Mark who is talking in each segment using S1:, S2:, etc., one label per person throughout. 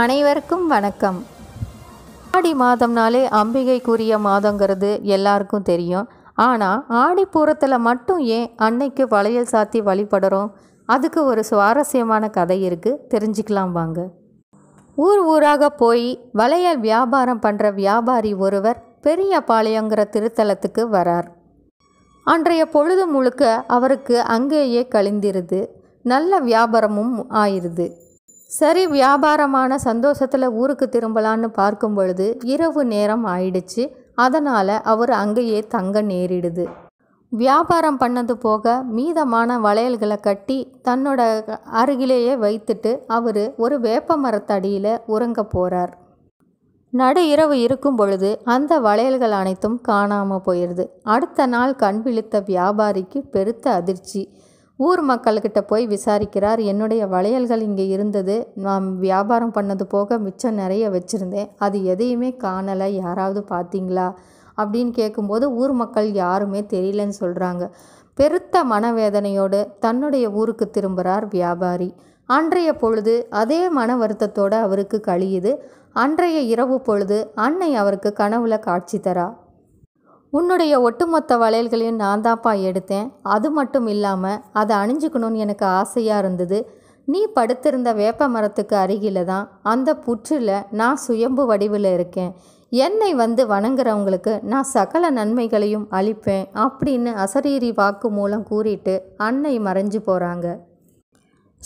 S1: அனைவருக்கும் வணக்கம் ஆடி மாதம்னாலே அம்பிகைக்குரிய மாதங்கிறது எல்லாருக்கும் தெரியும் ஆனால் ஆடிப்பூரத்தில் மட்டும் ஏன் அன்னைக்கு வளையல் சாத்தி வழிபடுறோம் அதுக்கு ஒரு சுவாரஸ்யமான கதை இருக்குது தெரிஞ்சுக்கலாம் வாங்க ஊர் ஊராக போய் வளையல் வியாபாரம் பண்ணுற வியாபாரி ஒருவர் பெரிய பாளையங்கிற திருத்தலத்துக்கு வரார் அன்றைய பொழுது முழுக்க அவருக்கு அங்கேயே கழிந்திருது நல்ல வியாபாரமும் ஆயிடுது சரி வியாபாரமான சந்தோஷத்தில் ஊருக்கு திரும்பலான்னு பார்க்கும் பொழுது இரவு நேரம் ஆயிடுச்சு அதனால் அவர் அங்கேயே தங்க நேரிடுது வியாபாரம் பண்ணது போக மீதமான வளையல்களை கட்டி தன்னோட அருகிலேயே வைத்துட்டு அவர் ஒரு வேப்ப மரத்தடியில் உறங்க போகிறார் நடு இரவு இருக்கும் பொழுது அந்த வளையல்கள் அனைத்தும் காணாமல் போயிடுது அடுத்த நாள் கண்பிழித்த வியாபாரிக்கு பெருத்த அதிர்ச்சி ஊர் மக்கள்கிட்ட போய் விசாரிக்கிறார் என்னுடைய வளையல்கள் இங்கே இருந்தது நான் வியாபாரம் பண்ணது போக மிச்சம் நிறைய வச்சுருந்தேன் அது எதையுமே காணலை யாராவது பார்த்தீங்களா அப்படின்னு கேட்கும்போது ஊர் மக்கள் யாருமே தெரியலன்னு சொல்கிறாங்க பெருத்த மனவேதனையோடு தன்னுடைய ஊருக்கு திரும்புகிறார் வியாபாரி அன்றைய பொழுது அதே மன வருத்தத்தோடு அவருக்கு கழியுது அன்றைய இரவு பொழுது அன்னை அவருக்கு கனவுல காட்சி தரா உன்னுடைய ஒட்டுமொத்த வளையல்களையும் நான் தான்ப்பா எடுத்தேன் அது மட்டும் இல்லாமல் அதை அணிஞ்சுக்கணும்னு எனக்கு ஆசையாக இருந்தது நீ படுத்திருந்த வேப்ப மரத்துக்கு அருகில தான் அந்த புற்றில் நான் சுயம்பு வடிவில் இருக்கேன் என்னை வந்து வணங்குறவங்களுக்கு நான் சகல நன்மைகளையும் அளிப்பேன் அப்படின்னு அசரீரி வாக்கு மூலம் கூறிட்டு அன்னை மறைஞ்சு போகிறாங்க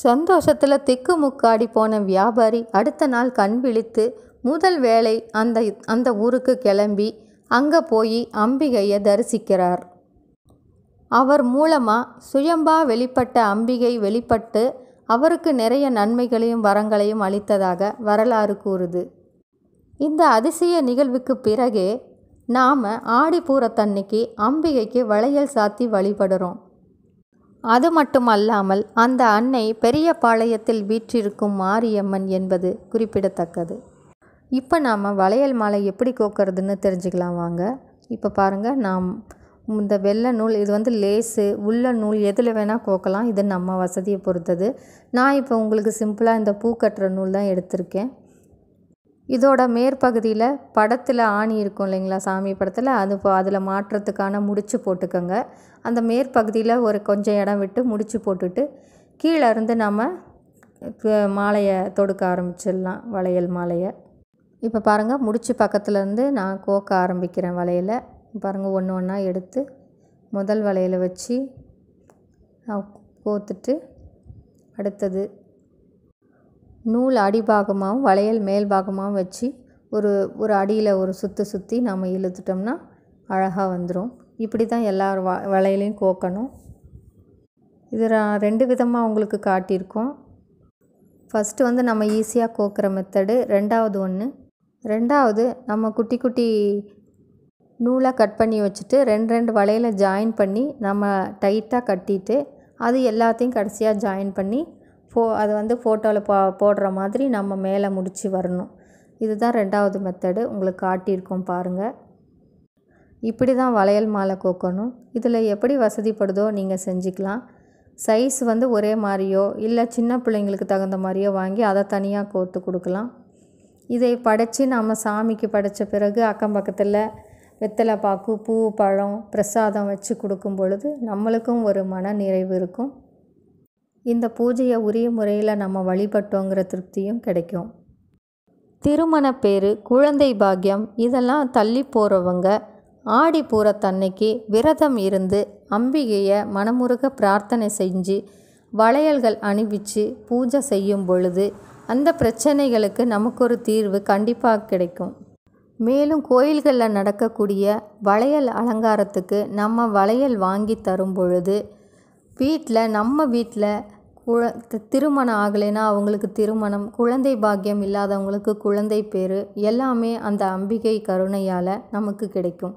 S1: சந்தோஷத்தில் திக்கு முக்காடி போன வியாபாரி அடுத்த நாள் கண் விழித்து முதல் வேலை அந்த அந்த ஊருக்கு கிளம்பி அங்கே போய் அம்பிகையை தரிசிக்கிறார் அவர் மூலமாக சுயம்பா வெளிப்பட்ட அம்பிகை வெளிப்பட்டு அவருக்கு நிறைய நன்மைகளையும் வரங்களையும் அளித்ததாக வரலாறு கூறுது இந்த அதிசய நிகழ்வுக்கு பிறகே நாம் ஆடிப்பூரத்தன்னைக்கு அம்பிகைக்கு வளையல் சாத்தி வழிபடுறோம் அது மட்டுமல்லாமல் அந்த அன்னை பெரிய பாளையத்தில் வீற்றிருக்கும் மாரியம்மன் என்பது குறிப்பிடத்தக்கது இப்போ நாம் வளையல் மாலை எப்படி கோக்கிறதுன்னு தெரிஞ்சுக்கலாம் வாங்க இப்போ பாருங்கள் நாம் இந்த வெள்ளை நூல் இது வந்து லேஸு உள்ள நூல் எதில் வேணால் கோக்கலாம் இது நம்ம வசதியை பொறுத்தது நான் இப்போ உங்களுக்கு சிம்பிளாக இந்த பூ கட்டுற நூல் தான் எடுத்திருக்கேன் இதோட மேற்பகுதியில் படத்தில் ஆணி இருக்கும் இல்லைங்களா சாமி படத்தில் அது இப்போ அதில் மாற்றத்துக்கான முடிச்சு போட்டுக்கோங்க அந்த மேற்பகுதியில் ஒரு கொஞ்சம் இடம் விட்டு முடிச்சு போட்டுட்டு கீழே இருந்து நம்ம மாலையை தொடுக்க ஆரம்பிச்சிடலாம் வளையல் மாலையை இப்போ பாருங்கள் முடிச்சு பக்கத்துலேருந்து நான் கோக்க ஆரம்பிக்கிறேன் வலையில் பாருங்கள் ஒன்று ஒன்றா எடுத்து முதல் வலையில் வச்சு கோத்துட்டு அடுத்தது நூல் அடிபாகமாகவும் வளையல் மேல் பாகமாகவும் வச்சு ஒரு ஒரு அடியில் ஒரு சுற்றி சுற்றி நம்ம இழுத்துட்டோம்னா அழகாக வந்துடும் இப்படி தான் எல்லா வ வளையலையும் கோக்கணும் இது ரெண்டு விதமாக உங்களுக்கு காட்டியிருக்கோம் ஃபஸ்ட்டு வந்து நம்ம ஈஸியாக கோக்கிற மெத்தடு ரெண்டாவது ஒன்று ரெண்டாவது நம்ம குட்டி குட்டி நூலாக கட் பண்ணி வச்சுட்டு ரெண்டு ரெண்டு வலையில் ஜாயின் பண்ணி நம்ம டைட்டாக கட்டிட்டு அது எல்லாத்தையும் கடைசியாக ஜாயின் பண்ணி ஃபோ அது வந்து ஃபோட்டோவில் போ போடுற மாதிரி நம்ம மேலே முடித்து வரணும் இதுதான் ரெண்டாவது மெத்தடு உங்களுக்கு காட்டியிருக்கோம் பாருங்கள் இப்படி தான் வளையல் மாலை கோக்கணும் இதில் எப்படி வசதிப்படுதோ நீங்கள் செஞ்சுக்கலாம் சைஸ் வந்து ஒரே மாதிரியோ இல்லை சின்ன பிள்ளைங்களுக்கு தகுந்த மாதிரியோ வாங்கி அதை தனியாக கோர்த்து கொடுக்கலாம் இதை படைத்து நாம் சாமிக்கு படைத்த பிறகு அக்கம் பக்கத்தில் வெத்தலை பாக்கு பூ பழம் பிரசாதம் வச்சு கொடுக்கும் பொழுது நம்மளுக்கும் ஒரு மன நிறைவு இருக்கும் இந்த பூஜையை உரிய முறையில் நம்ம வழிபட்டோங்கிற திருப்தியும் கிடைக்கும் திருமண பேர் குழந்தை பாக்கியம் இதெல்லாம் தள்ளி போகிறவங்க ஆடி தன்னைக்கு விரதம் இருந்து அம்பிகையை மனமுருக பிரார்த்தனை செஞ்சு வளையல்கள் அணிவிச்சு பூஜை செய்யும் பொழுது அந்த பிரச்சனைகளுக்கு நமக்கு ஒரு தீர்வு கண்டிப்பாக கிடைக்கும் மேலும் கோயில்களில் நடக்கக்கூடிய வளையல் அலங்காரத்துக்கு நம்ம வளையல் வாங்கி தரும் பொழுது வீட்டில் நம்ம வீட்டில் குழ திருமணம் ஆகலைன்னா அவங்களுக்கு திருமணம் குழந்தை பாக்கியம் இல்லாதவங்களுக்கு குழந்தை பேர் எல்லாமே அந்த அம்பிகை கருணையால் நமக்கு கிடைக்கும்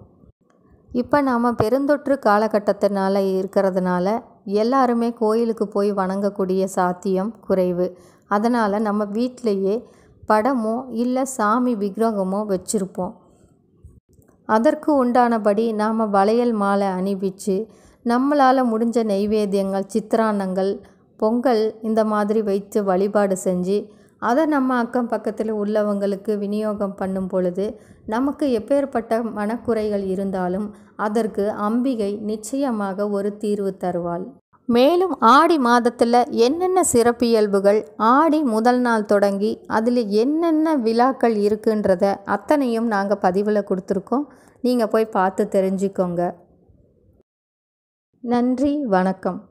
S1: இப்போ நாம் பெருந்தொற்று காலகட்டத்தினால் இருக்கிறதுனால எல்லாருமே கோயிலுக்கு போய் வணங்கக்கூடிய சாத்தியம் குறைவு அதனால் நம்ம வீட்டிலையே படமோ இல்லை சாமி விக்கிரகமோ வச்சுருப்போம் அதற்கு உண்டானபடி நாம் வளையல் மாலை அணிவிச்சு நம்மளால் முடிஞ்ச நெய்வேத்தியங்கள் சித்திராண்ணங்கள் பொங்கல் இந்த மாதிரி வைத்து வழிபாடு செஞ்சு அதை நம்ம அக்கம் பக்கத்தில் உள்ளவங்களுக்கு விநியோகம் பண்ணும் பொழுது நமக்கு எப்பேற்பட்ட மனக்குறைகள் இருந்தாலும் அதற்கு அம்பிகை நிச்சயமாக ஒரு தீர்வு தருவாள் மேலும் ஆடி மாதத்தில் என்னென்ன சிறப்பியல்புகள் ஆடி முதல் நாள் தொடங்கி அதில் என்னென்ன விழாக்கள் இருக்குன்றத அத்தனையும் நாங்கள் பதிவில் கொடுத்துருக்கோம் நீங்கள் போய் பார்த்து தெரிஞ்சுக்கோங்க நன்றி வணக்கம்